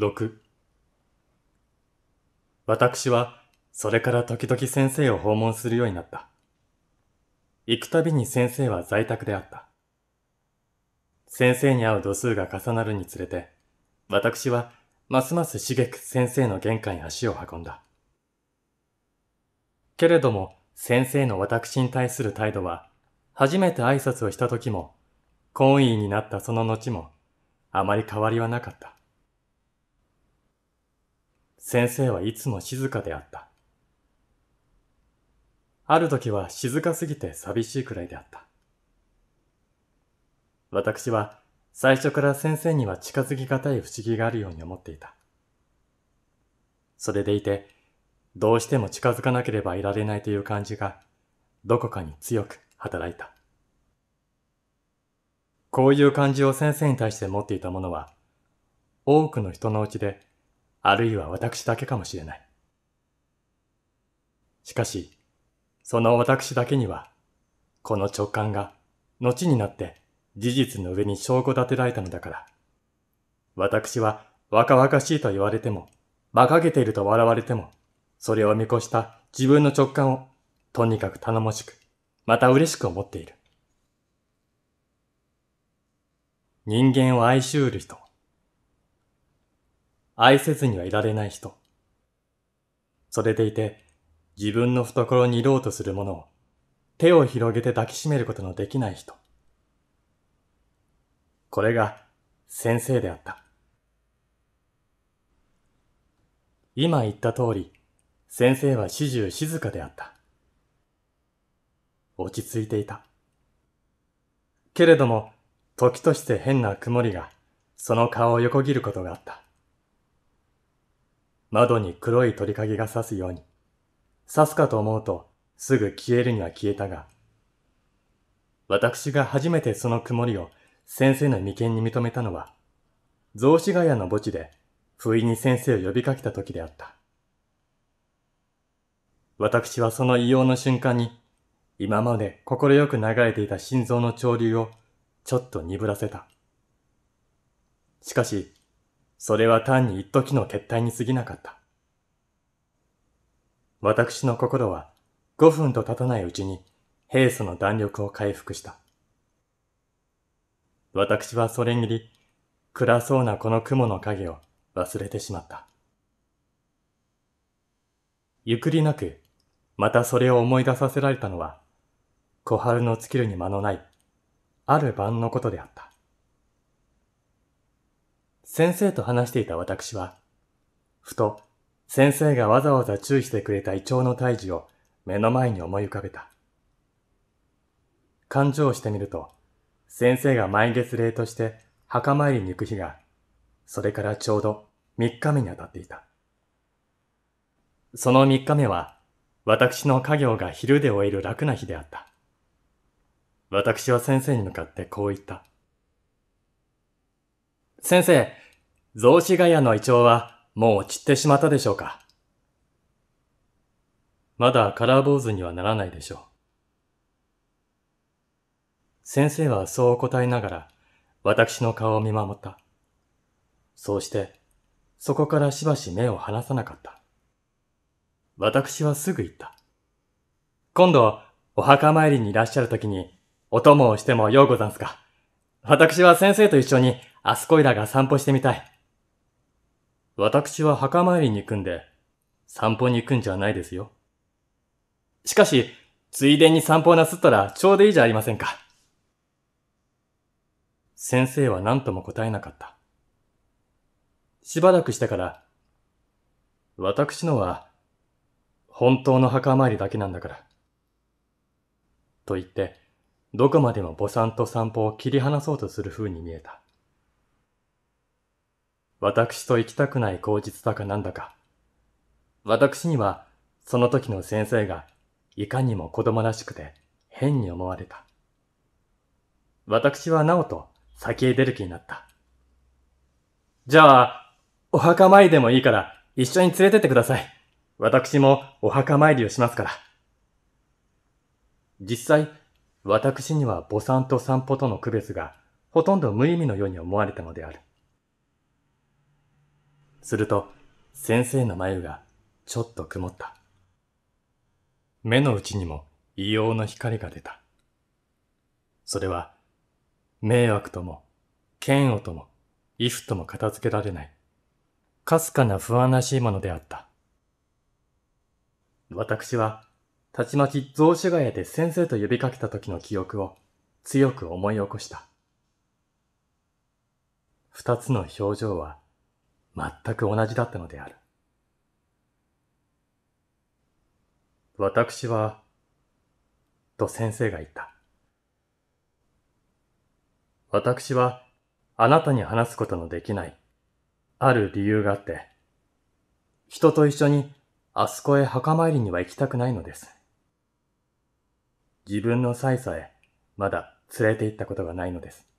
6私はそれから時々先生を訪問するようになった。行くたびに先生は在宅であった。先生に会う度数が重なるにつれて、私はますます茂く先生の玄関に足を運んだ。けれども先生の私に対する態度は、初めて挨拶をした時も、懇意になったその後も、あまり変わりはなかった。先生はいつも静かであった。ある時は静かすぎて寂しいくらいであった。私は最初から先生には近づきがたい不思議があるように思っていた。それでいて、どうしても近づかなければいられないという感じが、どこかに強く働いた。こういう感じを先生に対して持っていたものは、多くの人のうちであるいは私だけかもしれない。しかし、その私だけには、この直感が、後になって事実の上に証拠立てられたのだから。私は若々しいと言われても、馬鹿げていると笑われても、それを見越した自分の直感を、とにかく頼もしく、また嬉しく思っている。人間を愛しうる人。愛せずにはいられない人。それでいて、自分の懐にいろうとするものを、手を広げて抱きしめることのできない人。これが先生であった。今言った通り、先生は始終静かであった。落ち着いていた。けれども、時として変な曇りが、その顔を横切ることがあった。窓に黒い鳥影が刺すように。刺すかと思うと、すぐ消えるには消えたが。私が初めてその曇りを先生の眉間に認めたのは、雑司ヶ谷の墓地で、不意に先生を呼びかけた時であった。私はその異様の瞬間に、今まで快く流れていた心臓の潮流をちょっと鈍らせた。しかし、それは単に一時の撤退に過ぎなかった。私の心は5分と経たないうちに平素の弾力を回復した。私はそれぎり暗そうなこの雲の影を忘れてしまった。ゆっくりなくまたそれを思い出させられたのは小春の尽きるに間のないある晩のことであった。先生と話していた私は、ふと先生がわざわざ注意してくれた胃腸の胎児を目の前に思い浮かべた。勘定をしてみると、先生が毎月例として墓参りに行く日が、それからちょうど3日目にあたっていた。その3日目は、私の家業が昼で終える楽な日であった。私は先生に向かってこう言った。先生、雑司ヶ谷のイチョウはもう散ってしまったでしょうかまだカラー坊主にはならないでしょう。先生はそう答えながら私の顔を見守った。そうして、そこからしばし目を離さなかった。私はすぐ言った。今度、お墓参りにいらっしゃるときに、お供をしてもようござんすか。私は先生と一緒に、あすこいらが散歩してみたい。私は墓参りに行くんで、散歩に行くんじゃないですよ。しかし、ついでに散歩なすったらちょうどいいじゃありませんか。先生は何とも答えなかった。しばらくしてから、私のは、本当の墓参りだけなんだから。と言って、どこまでも母さんと散歩を切り離そうとする風に見えた。私と行きたくない口実だかなんだか。私には、その時の先生が、いかにも子供らしくて、変に思われた。私はなおと、先へ出る気になった。じゃあ、お墓参りでもいいから、一緒に連れてってください。私もお墓参りをしますから。実際、私には母さんと散歩との区別が、ほとんど無意味のように思われたのである。すると、先生の眉がちょっと曇った。目の内にも異様の光が出た。それは、迷惑とも、嫌悪とも、衣服とも片付けられない、かすかな不安らしいものであった。私は、たちまち雑誌ヶ谷で先生と呼びかけた時の記憶を強く思い起こした。二つの表情は全く同じだったのである。私は、と先生が言った。私は、あなたに話すことのできない、ある理由があって、人と一緒にあそこへ墓参りには行きたくないのです。自分の際さえまだ連れて行ったことがないのです。